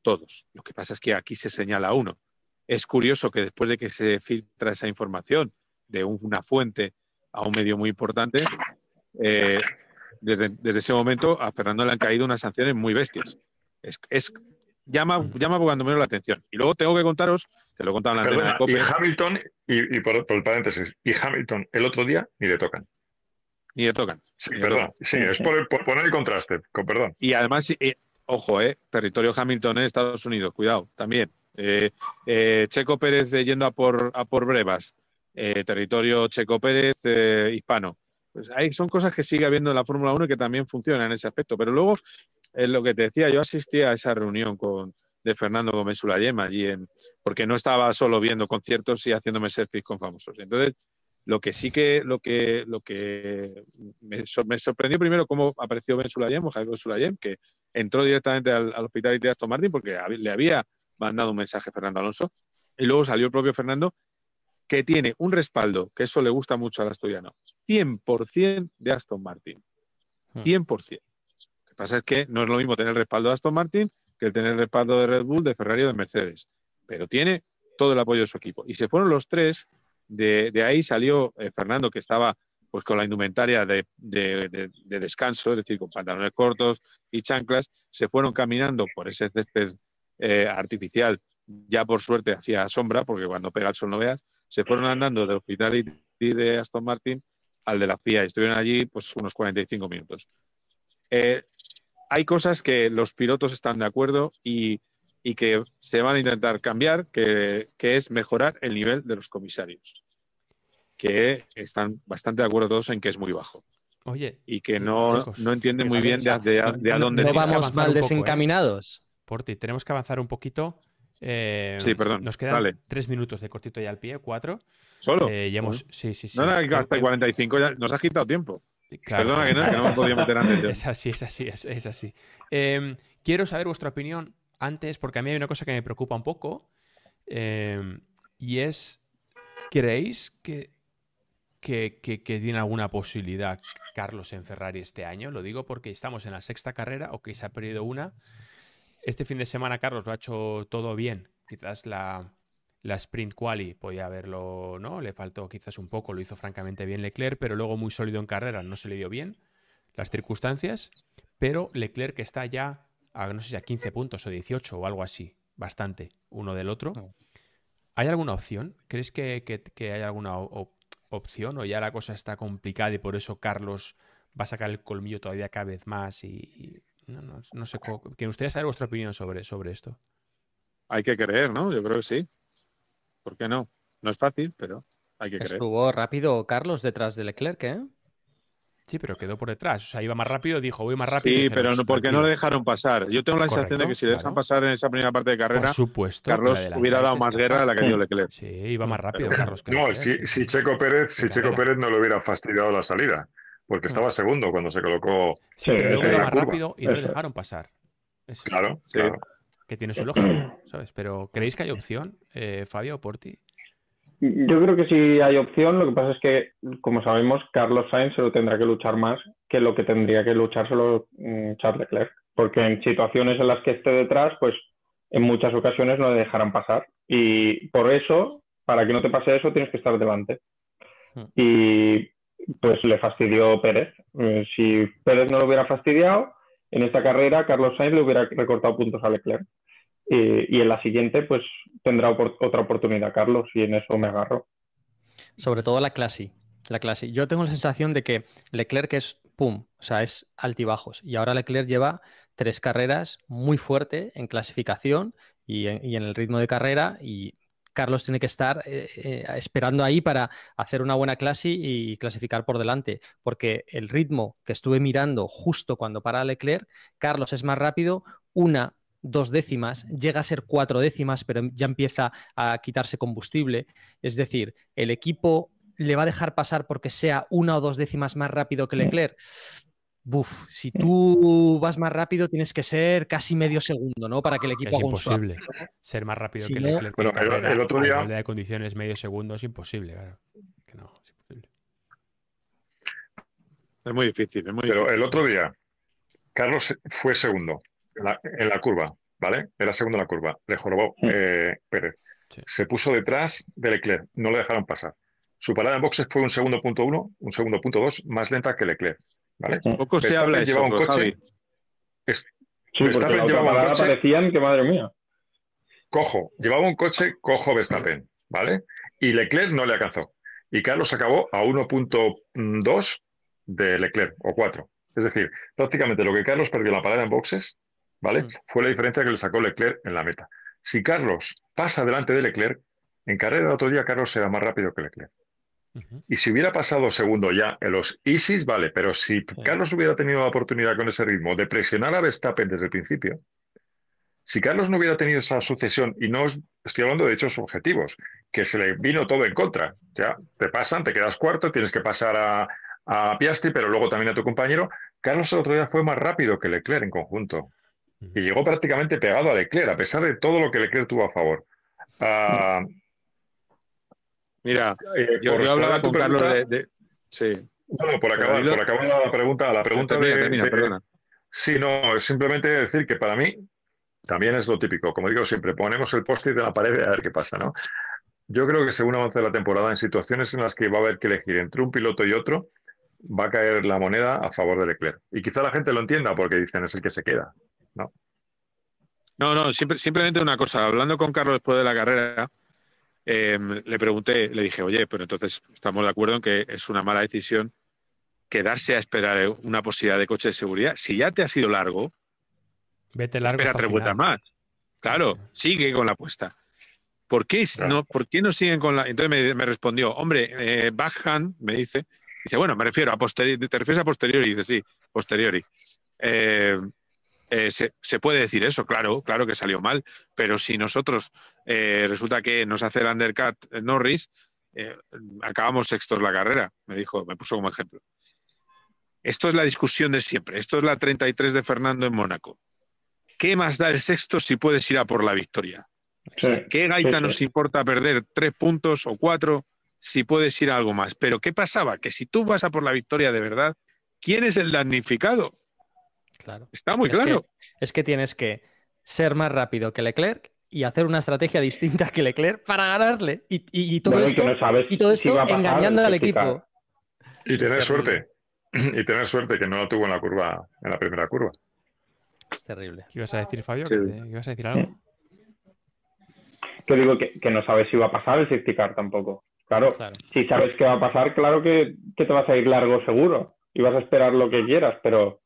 Todos. Lo que pasa es que aquí se señala uno. Es curioso que después de que se filtra esa información, de una fuente a un medio muy importante, eh, desde, ese momento a Fernando le han caído unas sanciones muy bestias. Es, llama, llama cuando menos la atención. Y luego tengo que contaros, que lo contaba la de Y Hamilton, y, por, paréntesis, y Hamilton el otro día ni le tocan. Ni le tocan. Sí, perdón. Sí, es por, poner el contraste, con perdón. Y además, eh, ojo, eh, territorio Hamilton, en Estados Unidos, cuidado, también. Eh, Checo Pérez yendo a por, a por brevas, eh, territorio Checo Pérez eh, hispano. Pues ahí son cosas que sigue habiendo en la Fórmula 1 y que también funcionan en ese aspecto. Pero luego, es eh, lo que te decía, yo asistí a esa reunión con, de Fernando Gómez sulayem allí, en, porque no estaba solo viendo conciertos y haciéndome selfies con famosos. Entonces, lo que sí que, lo que, lo que me, sorprendió primero cómo apareció Ben Sulayem, que entró directamente al, al hospital de Aston Martin porque le había mandado un mensaje a Fernando Alonso. Y luego salió el propio Fernando que tiene un respaldo, que eso le gusta mucho al asturiano, 100% de Aston Martin. 100%. Hmm. Lo que pasa es que no es lo mismo tener el respaldo de Aston Martin que tener el respaldo de Red Bull, de Ferrari o de Mercedes. Pero tiene todo el apoyo de su equipo. Y se fueron los tres. De, ahí salió eh, Fernando, que estaba pues con la indumentaria de, descanso, es decir, con pantalones cortos y chanclas, se fueron caminando por ese césped eh, artificial, ya por suerte hacía sombra, porque cuando pega el sol no veas, se fueron andando del hospital de Aston Martin al de la FIA. Estuvieron allí pues unos 45 minutos. Eh, hay cosas que los pilotos están de acuerdo y, que se van a intentar cambiar, que, es mejorar el nivel de los comisarios, que están bastante de acuerdo todos en que es muy bajo. Oye, y que no, entienden muy bien de, de, a dónde. No, vamos mal ¿eh? desencaminados. por Porti, tenemos que avanzar un poquito eh, sí, perdón. Nos quedan tres minutos de cortito ya al pie, cuatro. ¿Solo? Eh, no, hasta el 45 nos ha quitado tiempo. Perdona que no, no me podía meter antes. Es así, es así, es, así. Em, quiero saber vuestra opinión antes, porque a mí hay una cosa que me preocupa un poco, em, y es, ¿creéis que, que, tiene alguna posibilidad Carlos en Ferrari este año? Lo digo porque estamos en la sexta carrera, o que se ha perdido una, este fin de semana Carlos lo ha hecho todo bien. Quizás la, sprint quali podía haberlo, ¿no? Le faltó quizás un poco, lo hizo francamente bien Leclerc, pero luego muy sólido en carrera, no se le dio bien las circunstancias, pero Leclerc que está ya a, no sé si a 15 puntos o 18 o algo así, bastante uno del otro. ¿Hay alguna opción? ¿Crees que, hay alguna opción o ya la cosa está complicada y por eso Carlos va a sacar el colmillo todavía cada vez más y no, sé cómo. Que usted saber vuestra opinión sobre, sobre esto. Hay que creer, ¿no? Yo creo que sí. ¿Por qué no? No es fácil, pero hay que creer. Estuvo rápido Carlos detrás de Leclerc, ¿eh? Sí, pero quedó por detrás. O sea, iba más rápido, dijo, voy más rápido. Sí, pero no, porque no le dejaron pasar. Yo tengo la sensación de que si le dejan pasar en esa primera parte de carrera, Carlos hubiera dado más guerra a la que dio Leclerc. Sí, iba más rápido Carlos. no, si, si, Checo Pérez, si Checo Pérez no le hubiera fastidiado la salida porque mm. estaba segundo cuando se colocó. Sí, pero luego rápido y no le dejaron pasar. claro, claro, Que tiene su lógica, ¿sabes? Pero ¿creéis que hay opción, eh, Fabio por ti Yo creo que sí hay opción, lo que pasa es que, como sabemos, Carlos Sainz se lo tendrá que luchar más que lo que tendría que luchar solo mm, Charles Leclerc, porque en situaciones en las que esté detrás, pues en muchas ocasiones no le dejarán pasar. Y por eso, para que no te pase eso, tienes que estar delante. Hmm. Y pues le fastidió Pérez. Eh, si Pérez no lo hubiera fastidiado, en esta carrera Carlos Sainz le hubiera recortado puntos a Leclerc. Y, en la siguiente, pues tendrá otra oportunidad Carlos, y en eso me agarro. Sobre todo la clase. La clase. Yo tengo la sensación de que Leclerc es pum, o sea, es altibajos. Y ahora Leclerc lleva tres carreras muy fuerte en clasificación y en, y en el ritmo de carrera y Carlos tiene que estar eh, eh, esperando ahí para hacer una buena clase y clasificar por delante, porque el ritmo que estuve mirando justo cuando para Leclerc, Carlos es más rápido, una dos décimas, llega a ser cuatro décimas, pero ya empieza a quitarse combustible. Es decir, el equipo le va a dejar pasar porque sea una o dos décimas más rápido que Leclerc si tú vas más rápido tienes que ser casi medio segundo, ¿no? Para que el ah, equipo es imposible. ser más rápido que el, el, bueno, el otro día de condiciones medio segundo es imposible, es muy difícil, muy Pero el otro día Carlos fue segundo en la, curva, ¿vale? Era segundo en la curva, le jorobó mm. eh, Pérez. Se puso detrás de Leclerc, no le dejaron pasar. Su parada en boxes fue un segundo punto uno, un segundo punto dos más lenta que Leclerc. ¿vale? Poco se habla de un coche, Javi. llevaba un coche. que madre mía. Cojo, llevaba un coche, cojo Verstappen, ¿vale? Y Leclerc no le alcanzó. Y Carlos acabó a 1.2 de Leclerc, o 4. Es decir, prácticamente lo que Carlos perdió la parada en boxes, ¿vale? Mm. Fue la diferencia que le sacó Leclerc en la meta. Si Carlos pasa delante de Leclerc, en carrera otro día Carlos será más rápido que Leclerc. Y si hubiera pasado segundo ya en los ISIS, vale, pero si Carlos hubiera tenido la oportunidad con ese ritmo de presionar a Verstappen desde el principio, si Carlos no hubiera tenido esa sucesión, y no estoy hablando de hechos objetivos, que se le vino todo en contra, ya te pasan, te quedas cuarto, tienes que pasar a, Piastri, pero luego también a tu compañero, Carlos el otro día fue más rápido que Leclerc en conjunto. Y llegó prácticamente pegado a Leclerc, a pesar de todo lo que Leclerc tuvo a favor. Ah, Mira, eh, yo, hablaba con Carlos de, Sí. Bueno, por acabar, la pregunta, la pregunta de, Sí, no, simplemente decir que para mí también es lo típico. Como digo siempre, ponemos el post-it en la pared y a ver qué pasa, ¿no? Yo creo que según avance la temporada, en situaciones en las que va a haber que elegir entre un piloto y otro, va a caer la moneda a favor de Leclerc. Y quizá la gente lo entienda porque dicen es el que se queda, ¿no? No, no, simplemente una cosa. Hablando con Carlos después de la carrera, Em, le pregunté, le dije, oye, pero entonces estamos de acuerdo en que es una mala decisión quedarse a esperar eh, una posibilidad de coche de seguridad. Si ya te ha sido largo, Vete largo espera tres más. Claro, sigue con la apuesta. ¿Por qué, no, ¿por no siguen con la.? Entonces me, respondió, hombre, eh, me dice, dice, bueno, me refiero a posteriori, te refieres a posteriori, dice, sí, posteriori. Eh, eh, se, puede decir eso, claro, claro que salió mal, pero si nosotros eh, resulta que nos hace el undercut Norris, eh, acabamos sextos la carrera, me dijo, me puso como ejemplo. Esto es la discusión de siempre, esto es la 33 de Fernando en Mónaco. ¿Qué más da el sexto si puedes ir a por la victoria? ¿Qué gaita nos importa perder tres puntos o cuatro si puedes ir a algo más? Pero ¿qué pasaba? Que si tú vas a por la victoria de verdad, ¿quién es el damnificado? Claro. Está muy claro. es que tienes que ser más rápido que Leclerc y hacer una estrategia distinta que Leclerc para ganarle. Y, todo esto, engañando al equipo. Y tener suerte. Y tener suerte que no lo tuvo en la curva, en la primera curva. Es terrible. ¿Qué ibas a decir, Fabio? ¿Qué ibas a decir algo? Yo digo que, no sabes si va a pasar el safety tampoco. Claro, si sabes qué va a pasar, claro que te vas a ir largo seguro y vas a esperar lo que quieras, pero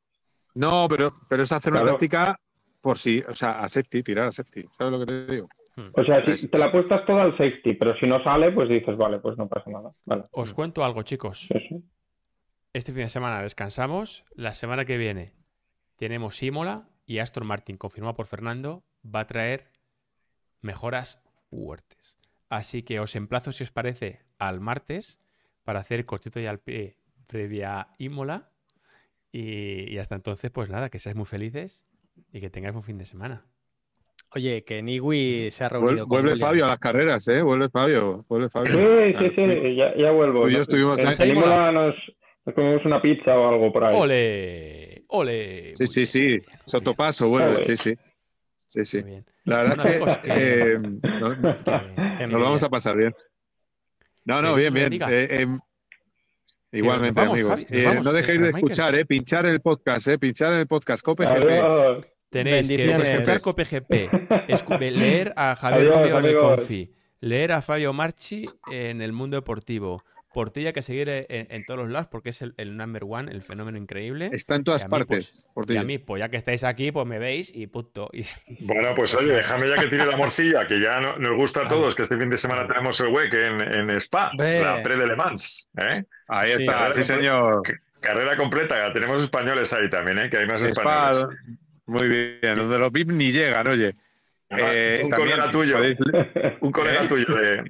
no, pero, pero es hacer una práctica por si, o sea, a safety, tirar a safety. ¿Sabes lo que te digo? Hmm. O sea, si te la puestas toda al safety, pero si no sale, pues dices, vale, pues no pasa nada. Os cuento algo, chicos. Este fin de semana descansamos. La semana que viene tenemos Imola y Aston Martin, confirmado por Fernando, va a traer mejoras fuertes. Así que os emplazo, si os parece, al martes para hacer cortito y al pie previa Imola y, hasta entonces, pues nada, que seáis muy felices y que tengáis un fin de semana. Oye, que Niwi se ha robado Vuelve, con Fabio a las carreras, ¿eh? Vuelve Fabio. Vuelve Fabio. Sí, sí, sí, ya, ya vuelvo. y pues yo estuvimos en nos, nos, comemos una pizza o algo por ahí. ¡Ole! ¡Ole! Sí, sí, sí. Sotopaso vuelve, sí, sí. Sí, sí. La verdad es pues eh, que, nos vamos a pasar bien. No, no, bien, bien. Igualmente, amigos. Eh, no dejéis de escuchar, eh, pinchar el podcast, eh, pinchar el podcast copgp Tenéis que escuchar COPGP, leer a Javier Romeo Rubio Confi, leer a Fabio Marchi en el mundo deportivo, Portilla que seguir eh, en, todos los lados porque es el, number one, el fenómeno increíble. Está en todas pues, partes. Portilla. y a mí, pues ya que estáis aquí, pues me veis y punto. Bueno, pues oye, déjame ya que tiene la morcilla, que ya nos gusta a ah. todos, que este fin de semana ah. tenemos el hueque en, Spa, la pre de Le Mans. ¿eh? Ahí está, sí, señor. Carrera completa, tenemos españoles ahí también, ¿eh? que hay más españoles. Muy bien, donde los VIP ni llegan, oye. tuyo, ah, un colega tuyo, un colega tuyo de,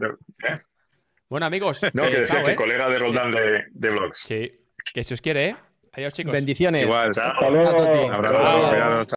bueno, amigos. No, que, chao, que eh. colega de Roldán de, de Vlogs. Sí. Que si os quiere, ¿eh? Adiós, chicos. Bendiciones. Igual, chao. Hasta luego. Abrazo,